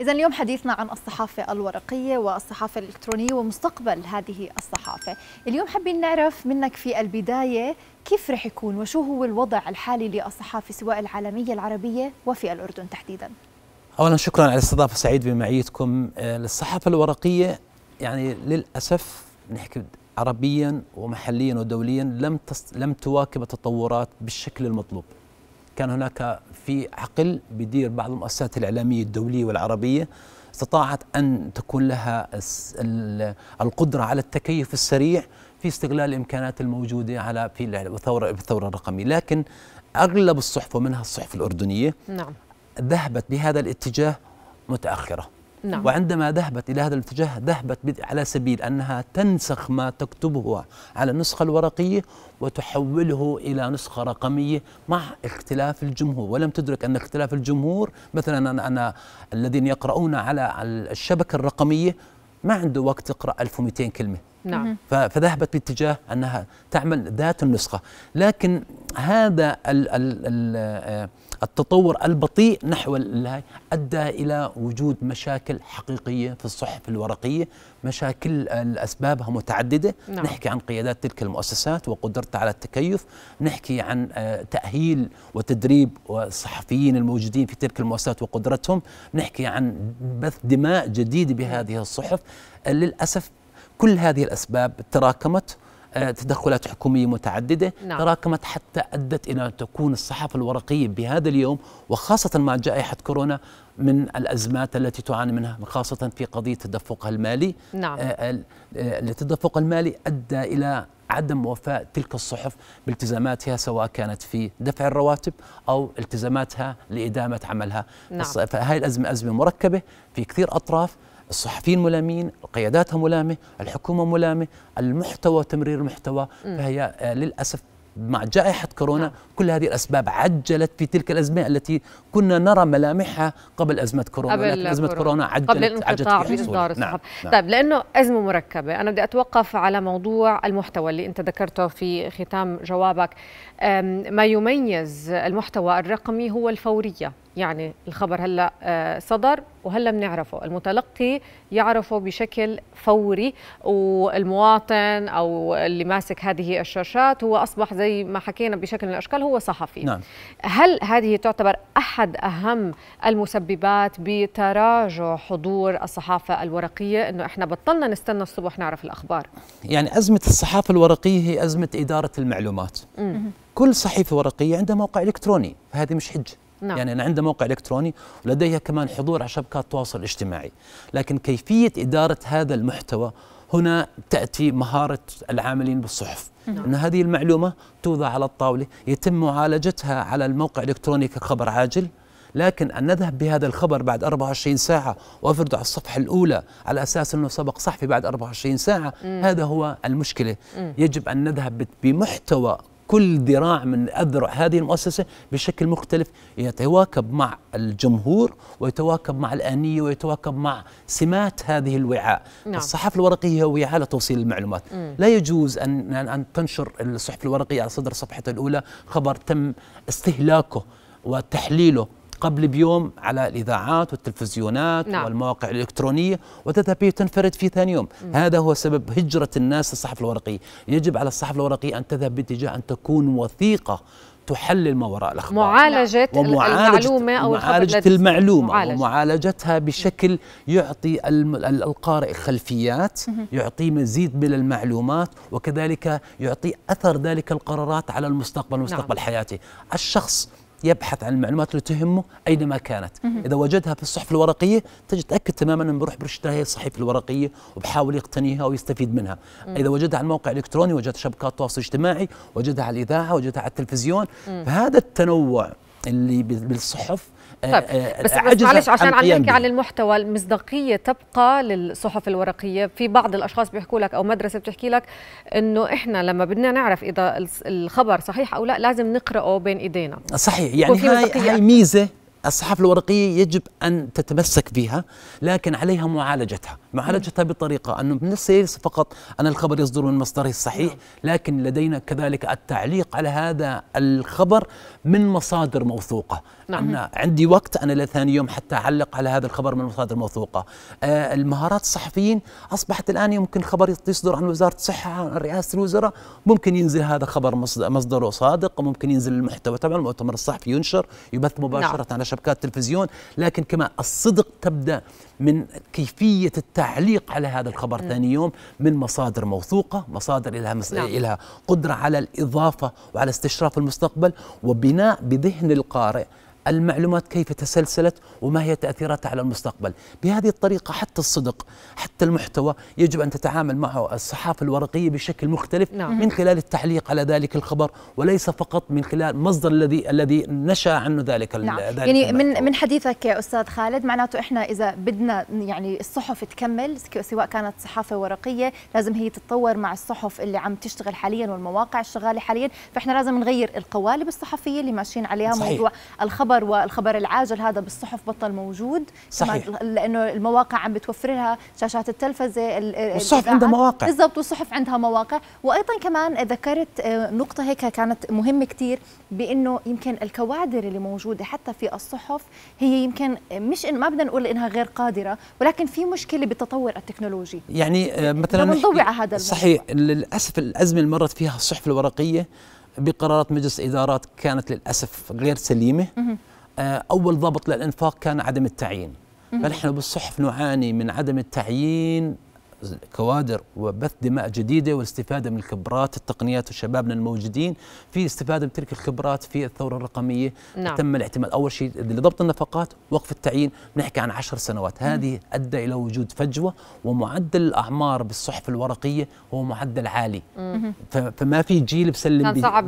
إذا اليوم حديثنا عن الصحافة الورقية والصحافة الإلكترونية ومستقبل هذه الصحافة، اليوم حابين نعرف منك في البداية كيف رح يكون وشو هو الوضع الحالي للصحافة سواء العالمية العربية وفي الأردن تحديدا. أولا شكرا على الاستضافة سعيد بمعيتكم آه، للصحافة الورقية يعني للأسف نحكي عربيا ومحليا ودوليا لم لم تواكب التطورات بالشكل المطلوب. كان هناك في عقل بدير بعض المؤسسات الإعلامية الدولية والعربية استطاعت أن تكون لها القدرة على التكيف السريع في استغلال الإمكانات الموجودة على في الثورة الثورة الرقمية لكن أغلب الصحف ومنها الصحف الأردنية نعم. ذهبت بهذا الاتجاه متأخرة نعم. وعندما ذهبت إلى هذا الاتجاه ذهبت على سبيل أنها تنسخ ما تكتبه على النسخة الورقية وتحوله إلى نسخة رقمية مع اختلاف الجمهور ولم تدرك أن اختلاف الجمهور مثلا أنا, أنا الذين يقرؤون على الشبكة الرقمية ما عنده وقت يقرأ 1200 كلمة نعم فذهبت باتجاه انها تعمل ذات النسخه لكن هذا آه، التطور البطيء نحو ادى الى وجود مشاكل حقيقيه في الصحف الورقيه مشاكل اسبابها متعدده نعم. نحكي عن قيادات تلك المؤسسات وقدرتها على التكيف نحكي عن آه، تاهيل وتدريب الصحفيين الموجودين في تلك المؤسسات وقدرتهم نحكي عن بث دماء جديده بهذه الصحف آه، للاسف كل هذه الأسباب تراكمت آه، تدخلات حكومية متعددة نعم. تراكمت حتى أدت إلى أن تكون الصحافة الورقية بهذا اليوم وخاصة مع جائحة كورونا من الأزمات التي تعاني منها خاصة في قضية تدفقها المالي نعم. آه، التدفق آه، المالي أدى إلى عدم وفاء تلك الصحف بالتزاماتها سواء كانت في دفع الرواتب او التزاماتها لادامه عملها نعم. فهذه الازمه ازمه مركبه في كثير اطراف الصحفيين ملامين قياداتها ملامة الحكومة ملامة المحتوى تمرير المحتوى فهي آه، للأسف مع جائحة كورونا نعم. كل هذه الأسباب عجلت في تلك الأزمة التي كنا نرى ملامحها قبل أزمة كورونا قبل لكن أزمة كورونا, كورونا عجلت قبل الانقطاع في إصدار الصحف نعم. نعم. طيب لأنه أزمة مركبة أنا بدي أتوقف على موضوع المحتوى اللي أنت ذكرته في ختام جوابك ما يميز المحتوى الرقمي هو الفورية يعني الخبر هلا آه، صدر وهلا بنعرفه المتلقي يعرفه بشكل فوري والمواطن او اللي ماسك هذه الشاشات هو اصبح زي ما حكينا بشكل من الاشكال هو صحفي نعم. هل هذه تعتبر احد اهم المسببات بتراجع حضور الصحافه الورقيه انه احنا بطلنا نستنى الصبح نعرف الاخبار يعني ازمه الصحافه الورقيه هي ازمه اداره المعلومات م. كل صحيفه ورقيه عندها موقع الكتروني فهذه مش حجه نعم. يعني أنا عنده موقع إلكتروني ولديها كمان حضور على شبكات التواصل الاجتماعي لكن كيفية إدارة هذا المحتوى هنا تأتي مهارة العاملين بالصحف نعم. أن هذه المعلومة توضع على الطاولة يتم معالجتها على الموقع الإلكتروني كخبر عاجل لكن أن نذهب بهذا الخبر بعد 24 ساعة وأفرده على الصفحة الأولى على أساس أنه سبق صحفي بعد 24 ساعة مم. هذا هو المشكلة مم. يجب أن نذهب بمحتوى كل ذراع من أذرع هذه المؤسسة بشكل مختلف يتواكب مع الجمهور ويتواكب مع الآنية ويتواكب مع سمات هذه الوعاء نعم. الصحف الورقية هي وعاء لتوصيل المعلومات مم. لا يجوز أن, أن تنشر الصحف الورقية على صدر صفحة الأولى خبر تم استهلاكه وتحليله قبل بيوم على الاذاعات والتلفزيونات نعم. والمواقع الالكترونيه وتذهب تنفرد في ثاني يوم، مم. هذا هو سبب هجره الناس للصحف الورقيه، يجب على الصحف الورقيه ان تذهب باتجاه ان تكون وثيقه تحلل ما وراء الاخبار معالجه المعلومه او معالجه المعلومه معالجة. ومعالجتها بشكل يعطي القارئ خلفيات يعطي مزيد من المعلومات وكذلك يعطي اثر ذلك القرارات على المستقبل ومستقبل نعم. حياته الشخص يبحث عن المعلومات اللي تهمه اينما كانت اذا وجدها في الصحف الورقيه تجد تاكد تماما انه بروح بيشتريها هي الصحيفه الورقيه وبحاول يقتنيها ويستفيد منها اذا وجدها على الموقع الالكتروني وجدها شبكات التواصل الاجتماعي وجدها على الاذاعه وجدها على التلفزيون فهذا التنوع اللي بالصحف طيب آه، آه، بس بس معلش عشان عم نحكي عن المحتوى المصداقيه تبقى للصحف الورقيه في بعض الاشخاص بيحكوا لك او مدرسه بتحكي لك انه احنا لما بدنا نعرف اذا الخبر صحيح او لا لازم نقراه بين ايدينا صحيح يعني هاي, هاي ميزه الصحافة الورقية يجب أن تتمسك بها لكن عليها معالجتها معالجتها بطريقة أنه ليس ليس فقط أن الخبر يصدر من مصدره الصحيح نعم. لكن لدينا كذلك التعليق على هذا الخبر من مصادر موثوقة نعم. أنا عندي وقت أنا لثاني يوم حتى أعلق على هذا الخبر من مصادر موثوقة آه، المهارات الصحفيين أصبحت الآن يمكن خبر يصدر عن وزارة الصحة عن رئاسة الوزراء ممكن ينزل هذا خبر مصدره صادق وممكن ينزل المحتوى تبع المؤتمر الصحفي ينشر يبث مباشرة نعم. على شبكات التلفزيون لكن كما الصدق تبدأ من كيفية التعليق على هذا الخبر م. ثاني يوم من مصادر موثوقة مصادر لها, مس... نعم. لها قدرة على الإضافة وعلى استشراف المستقبل وبناء بذهن القارئ المعلومات كيف تسلسلت وما هي تأثيراتها على المستقبل بهذه الطريقة حتى الصدق حتى المحتوى يجب أن تتعامل معه الصحافة الورقية بشكل مختلف نعم. من خلال التعليق على ذلك الخبر وليس فقط من خلال مصدر الذي الذي نشأ عنه ذلك نعم. ذلك يعني المحتوى. من من حديثك يا أستاذ خالد معناته إحنا إذا بدنا يعني الصحف تكمل سواء كانت صحافة ورقية لازم هي تتطور مع الصحف اللي عم تشتغل حاليا والمواقع الشغالة حاليا فإحنا لازم نغير القوالب الصحفية اللي ماشيين عليها صحيح. موضوع الخبر الخبر والخبر العاجل هذا بالصحف بطل موجود صحيح لانه المواقع عم بتوفر لها شاشات التلفزه الصحف عندها مواقع بالضبط والصحف عندها مواقع وايضا كمان ذكرت آه، نقطه هيك كانت مهمه كثير بانه يمكن الكوادر اللي موجوده حتى في الصحف هي يمكن مش ما بدنا نقول انها غير قادره ولكن في مشكله بالتطور التكنولوجي يعني آه، مثلا نضوي على هذا صحيح للاسف الازمه اللي مرت فيها الصحف الورقيه بقرارات مجلس إدارات كانت للأسف غير سليمة آه، أول ضابط للإنفاق كان عدم التعيين فنحن بالصحف نعاني من عدم التعيين كوادر وبث دماء جديدة والاستفادة من الخبرات التقنيات وشبابنا الموجودين في استفادة من تلك الخبرات في الثورة الرقمية نعم. تم الاعتماد أول شيء لضبط النفقات وقف التعيين بنحكي عن عشر سنوات هذه أدى إلى وجود فجوة ومعدل الأعمار بالصحف الورقية هو معدل عالي مم. فما في جيل بسلم صعب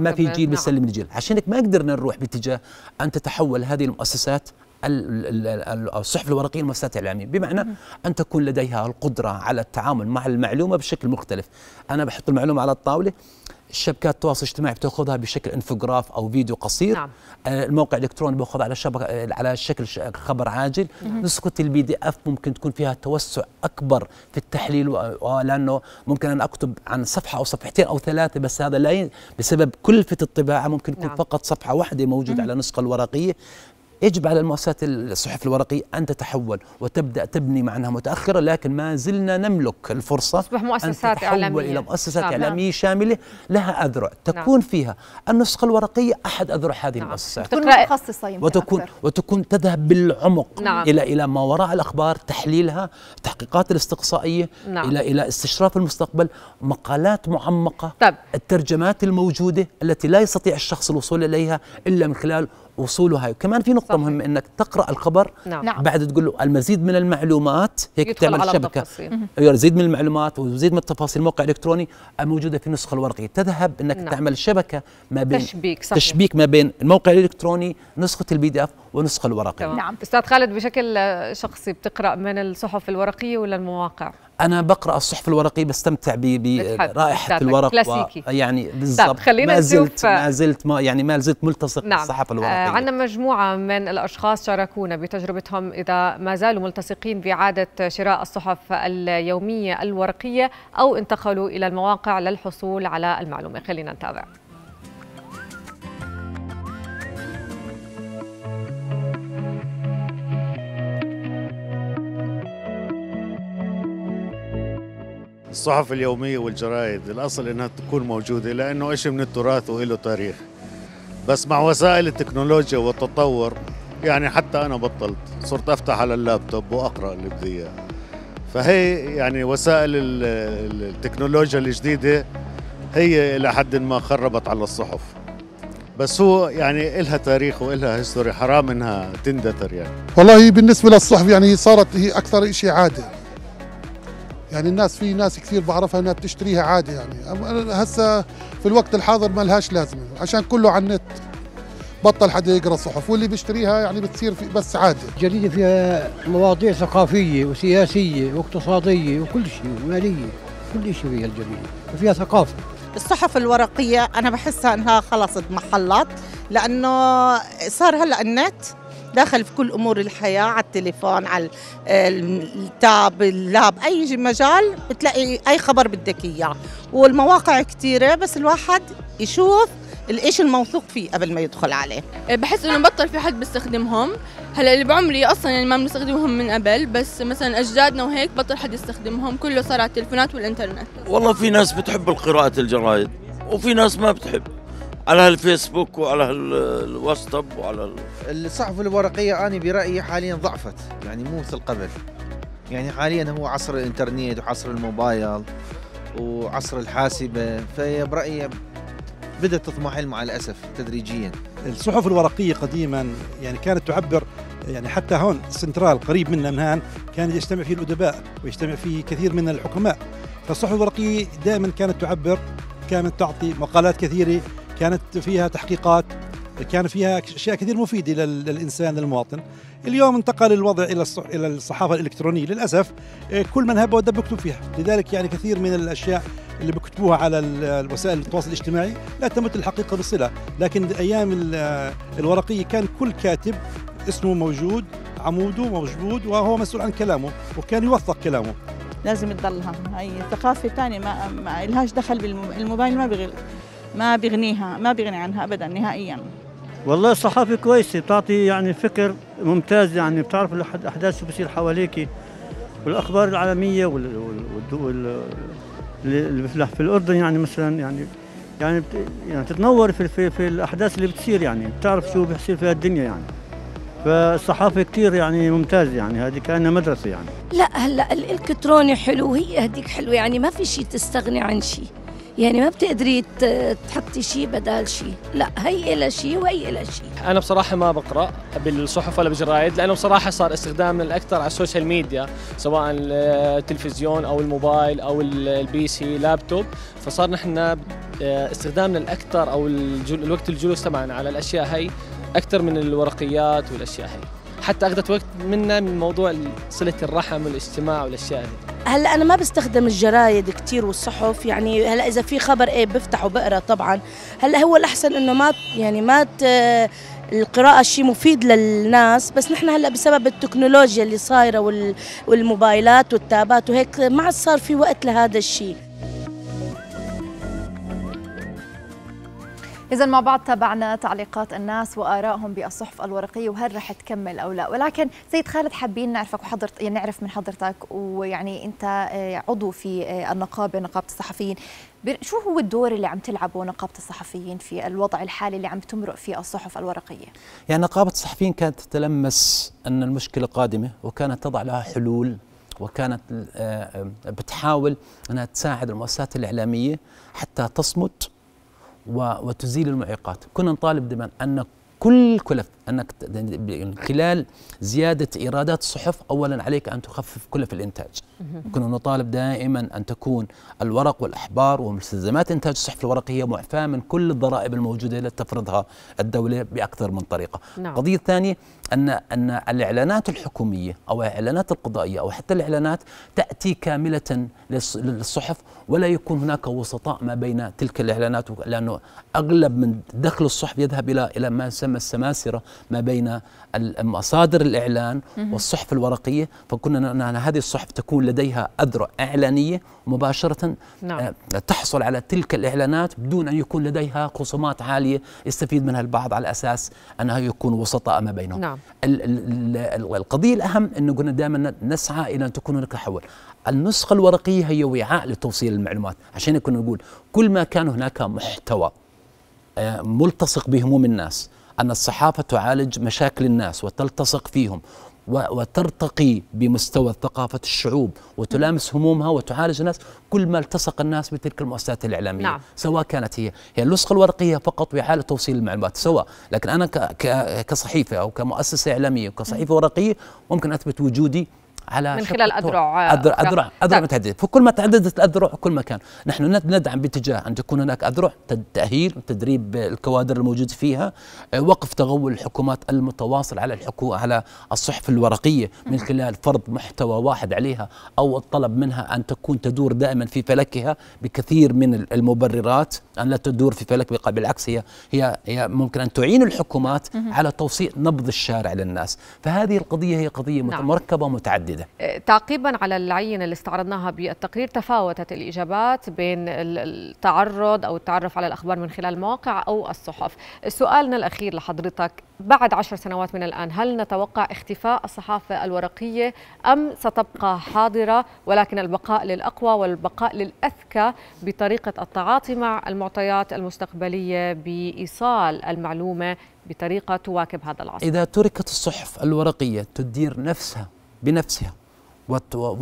ما في جيل نعم. بسلم الجيل عشان هيك ما قدرنا نروح باتجاه أن تتحول هذه المؤسسات الصحف الورقيه المؤسسات الاعلاميه يعني. بمعنى ان تكون لديها القدره على التعامل مع المعلومه بشكل مختلف انا بحط المعلومه على الطاوله شبكات التواصل الاجتماعي بتاخذها بشكل انفوجراف او فيديو قصير نعم. آه، الموقع الالكتروني بياخذ على شبكه على شكل خبر عاجل نسخه البي دي اف ممكن تكون فيها توسع اكبر في التحليل لانه ممكن انا اكتب عن صفحه او صفحتين او ثلاثه بس هذا لا بسبب كلفه الطباعه ممكن يكون نعم. فقط صفحه واحده موجوده على النسخه الورقيه يجب على المؤسسات الصحف الورقية أن تتحول وتبدأ تبني مع أنها متأخرة لكن ما زلنا نملك الفرصة تصبح مؤسسات أن تتحول إعلامية. إلى مؤسسات نعم. إعلامية شاملة لها أذرع نعم. تكون نعم. فيها النسخة الورقية أحد أذرع هذه نعم. المؤسسات تكون متخصصة يمكن وتكون أكثر. وتكون تذهب بالعمق نعم. إلى إلى ما وراء الأخبار تحليلها تحقيقات الاستقصائية نعم. إلى إلى استشراف المستقبل مقالات معمقة طب. الترجمات الموجودة التي لا يستطيع الشخص الوصول إليها إلا من خلال وصولها كمان في نقطه صحيح. مهمه انك تقرا الخبر نعم. نعم. بعد تقول له المزيد من المعلومات هيك تعمل شبكه يزيد أيوة، من المعلومات ويزيد من التفاصيل الموقع الالكتروني الموجوده في النسخه الورقيه تذهب انك نعم. تعمل شبكه ما بين تشبيك, صحيح. تشبيك ما بين الموقع الالكتروني نسخه البي دي اف والنسخه الورقيه نعم استاذ خالد بشكل شخصي بتقرا من الصحف الورقيه ولا المواقع انا بقرا الصحف الورقي بستمتع برائحه الورق و... يعني بالضبط خلينا ما زلت ما آه، زلت ما يعني ما زلت ملتصق نعم. بالصحف آه، الورقيه آه عندنا مجموعه من الاشخاص شاركونا بتجربتهم اذا ما زالوا ملتصقين بعاده شراء الصحف اليوميه الورقيه او انتقلوا الى المواقع للحصول على المعلومه خلينا نتابع الصحف اليومية والجرائد الأصل أنها تكون موجودة لأنه إيش من التراث وله تاريخ بس مع وسائل التكنولوجيا والتطور يعني حتى أنا بطلت صرت أفتح على اللابتوب وأقرأ اللي بدي إياه فهي يعني وسائل التكنولوجيا الجديدة هي إلى حد ما خربت على الصحف بس هو يعني إلها تاريخ وإلها هيستوري حرام إنها تندثر يعني والله بالنسبة للصحف يعني صارت هي أكثر شيء عادي يعني الناس في ناس كثير بعرفها انها بتشتريها عادي يعني هسه في الوقت الحاضر ما لهاش لازمه عشان كله على النت بطل حدا يقرا الصحف واللي بيشتريها يعني بتصير في بس عادي الجريده فيها مواضيع ثقافيه وسياسيه واقتصاديه وكل شيء وماليه كل شيء فيها الجريده وفيها ثقافه الصحف الورقيه انا بحسها انها خلص اضمحلت لانه صار هلا النت داخل في كل امور الحياه على التليفون على التاب اللاب اي مجال بتلاقي اي خبر بدك اياه والمواقع كثيره بس الواحد يشوف الإيش الموثوق فيه قبل ما يدخل عليه أه، بحس انه بطل في حد بيستخدمهم هلا اللي بعمري اصلا يعني ما بنستخدمهم من قبل بس مثلا اجدادنا وهيك بطل حد يستخدمهم كله صار على التلفونات والانترنت والله في ناس بتحب قراءه الجرايد وفي ناس ما بتحب على الفيسبوك وعلى الواتساب وعلى الصحف الورقيه انا برايي حاليا ضعفت يعني مو مثل قبل يعني حاليا هو عصر الانترنت وعصر الموبايل وعصر الحاسبه فهي برايي بدات تضمحل مع الاسف تدريجيا الصحف الورقيه قديما يعني كانت تعبر يعني حتى هون سنترال قريب منا من هان كان يجتمع فيه الادباء ويجتمع فيه كثير من الحكماء فالصحف الورقيه دائما كانت تعبر كانت تعطي مقالات كثيره كانت فيها تحقيقات كان فيها اشياء كثير مفيده للانسان للمواطن اليوم انتقل الوضع الى الى الصحافه الالكترونيه للاسف إيه، كل من هب ودب بكتب فيها لذلك يعني كثير من الاشياء اللي بكتبوها على وسائل التواصل الاجتماعي لا تمت الحقيقه بصله لكن ايام الورقيه كان كل كاتب اسمه موجود عموده موجود وهو مسؤول عن كلامه وكان يوثق كلامه لازم تضلها هي ثقافه ثانيه ما, ما لهاش دخل بالموبايل ما بغير ما بيغنيها ما بيغني عنها ابدا نهائيا والله الصحافه كويسه بتعطي يعني فكر ممتاز يعني بتعرف الاحداث شو بصير حواليك والاخبار العالميه والدول اللي في الاردن يعني مثلا يعني يعني بت... يعني تتنور في, في في الاحداث اللي بتصير يعني بتعرف شو بيصير في الدنيا يعني فالصحافه كثير يعني ممتاز يعني هذه كانها مدرسه يعني لا هلا الالكتروني حلو هي هذيك حلوه يعني ما في شيء تستغني عن شيء يعني ما بتقدري تحطي شيء بدال شيء لا هي لها شيء وهي لها شيء انا بصراحه ما بقرا بالصحف ولا بالجرايد لانه بصراحه صار استخدامنا الاكثر على السوشيال ميديا سواء التلفزيون او الموبايل او البي سي لابتوب فصار نحن آه، استخدامنا الاكثر او الوقت الجلوس تبعنا على الاشياء هي اكثر من الورقيات والاشياء هي حتى اخذت وقت منا من موضوع صله الرحم والاجتماع والاشياء هي هلا انا ما بستخدم الجرايد كثير والصحف يعني هلا اذا في خبر ايه بفتح وبقرا طبعا هلا هو الاحسن انه ما يعني ما القراءة شيء مفيد للناس بس نحن هلا بسبب التكنولوجيا اللي صايرة والموبايلات والتابات وهيك ما عاد صار في وقت لهذا الشيء إذا مع بعض تابعنا تعليقات الناس وآرائهم بالصحف الورقية وهل رح تكمل أو لا ولكن سيد خالد حابين نعرفك وحضرت يعني نعرف من حضرتك ويعني أنت آه، عضو في آه، النقابة نقابة الصحفيين شو هو الدور اللي عم تلعبه نقابة الصحفيين في الوضع الحالي اللي عم تمرق فيه الصحف الورقية؟ يعني نقابة الصحفيين كانت تتلمس أن المشكلة قادمة وكانت تضع لها حلول وكانت آه، بتحاول أنها تساعد المؤسسات الإعلامية حتى تصمت وتزيل المعيقات كنا نطالب دائما أن كل كلف انك من يعني خلال زياده ايرادات الصحف اولا عليك ان تخفف كلف الانتاج كنا نطالب دائما ان تكون الورق والاحبار ومستلزمات انتاج الصحف الورقيه معفاه من كل الضرائب الموجوده التي تفرضها الدوله باكثر من طريقه نعم. قضيه ثانيه ان ان الاعلانات الحكوميه او الاعلانات القضائيه او حتى الاعلانات تاتي كامله للصحف ولا يكون هناك وسطاء ما بين تلك الاعلانات لانه اغلب من دخل الصحف يذهب الى الى ما يسمى تسمى السماسرة ما بين مصادر الإعلان والصحف الورقية فكنا أن هذه الصحف تكون لديها أذرع إعلانية مباشرة نعم. آه، تحصل على تلك الإعلانات بدون أن يكون لديها خصومات عالية يستفيد منها البعض على أساس أنها يكون وسطاء ما بينهم نعم. القضية الأهم أنه قلنا دائما نسعى إلى أن تكون هناك حول النسخة الورقية هي وعاء لتوصيل المعلومات عشان كنا نقول كل ما كان هناك محتوى آه، ملتصق بهموم الناس أن الصحافة تعالج مشاكل الناس وتلتصق فيهم وترتقي بمستوى ثقافة الشعوب وتلامس همومها وتعالج الناس كل ما التصق الناس بتلك المؤسسات الإعلامية نعم. سواء كانت هي هي النسخة الورقية فقط في حالة توصيل المعلومات سواء لكن أنا كصحيفة أو كمؤسسة إعلامية وكصحيفة ورقية ممكن أثبت وجودي على من خلال اذرع اذرع اذرع, أذرع طيب. متعدده فكل ما تعددت الاذرع كل ما كان نحن ندعم باتجاه ان تكون هناك اذرع تاهيل تدريب الكوادر الموجوده فيها آه، وقف تغول الحكومات المتواصل على الحكو على الصحف الورقيه من خلال فرض محتوى واحد عليها او الطلب منها ان تكون تدور دائما في فلكها بكثير من المبررات ان لا تدور في فلك بالعكس هي هي هي ممكن ان تعين الحكومات على توصيل نبض الشارع للناس فهذه القضيه هي قضيه نعم. مركبه متعدده ده آه، تعقيبا على العينة اللي استعرضناها بالتقرير تفاوتت الإجابات بين التعرض أو التعرف على الأخبار من خلال المواقع أو الصحف سؤالنا الأخير لحضرتك بعد عشر سنوات من الآن هل نتوقع اختفاء الصحافة الورقية أم ستبقى حاضرة ولكن البقاء للأقوى والبقاء للأذكى بطريقة التعاطي مع المعطيات المستقبلية بإيصال المعلومة بطريقة تواكب هذا العصر إذا تركت الصحف الورقية تدير نفسها بنفسها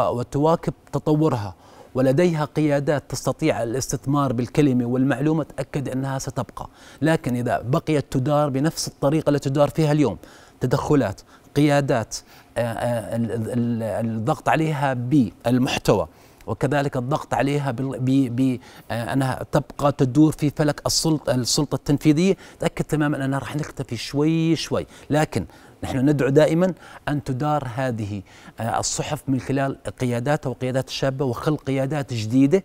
وتواكب تطورها ولديها قيادات تستطيع الاستثمار بالكلمة والمعلومة تأكد أنها ستبقى لكن إذا بقيت تدار بنفس الطريقة التي تدار فيها اليوم تدخلات قيادات آه، آه، الضغط عليها بالمحتوى وكذلك الضغط عليها بأنها آه، تبقى تدور في فلك السلطة التنفيذية تأكد تماما أنها راح نختفي شوي شوي لكن نحن ندعو دائما أن تدار هذه آه، الصحف من خلال قياداتها وقيادات الشابة وخلق قيادات جديدة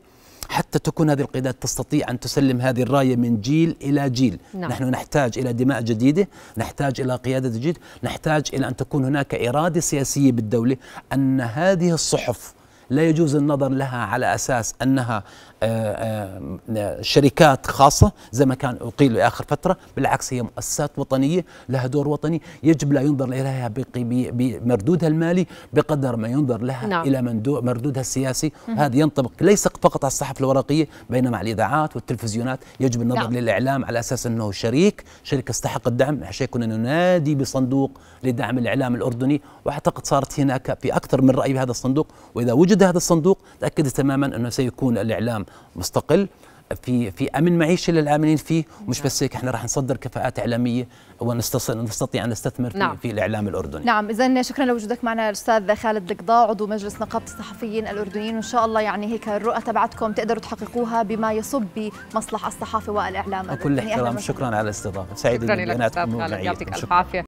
حتى تكون هذه القيادات تستطيع أن تسلم هذه الراية من جيل إلى جيل نعم. نحن نحتاج إلى دماء جديدة نحتاج إلى قيادة جديدة نحتاج إلى أن تكون هناك إرادة سياسية بالدولة أن هذه الصحف لا يجوز النظر لها على أساس أنها آه، آه، شركات خاصة زي ما كان أقيل آخر فترة بالعكس هي مؤسسات وطنية لها دور وطني يجب لا ينظر إليها بمردودها المالي بقدر ما ينظر لها نعم. إلى مردودها السياسي هذا ينطبق ليس فقط على الصحف الورقية بينما على الإذاعات والتلفزيونات يجب النظر نعم. للإعلام على أساس أنه شريك شركة استحق الدعم عشان كنا ننادي بصندوق لدعم الإعلام الأردني وأعتقد صارت هناك في أكثر من رأي بهذا الصندوق وإذا وجد وجود هذا الصندوق تاكد تماما انه سيكون الاعلام مستقل في في امن معيشه للعاملين فيه مش بس هيك احنا راح نصدر كفاءات اعلاميه ونستطيع ان نستثمر في, نعم. في الاعلام الاردني نعم اذا شكرا لوجودك معنا الاستاذ خالد القضاء عضو مجلس نقابه الصحفيين الاردنيين وان شاء الله يعني هيك الرؤى تبعتكم تقدروا تحققوها بما يصب بمصلح الصحافه والاعلام كل احترام شكرا على الاستضافه سعيد شكرا لك استاذ خالد يعطيك الف عافيه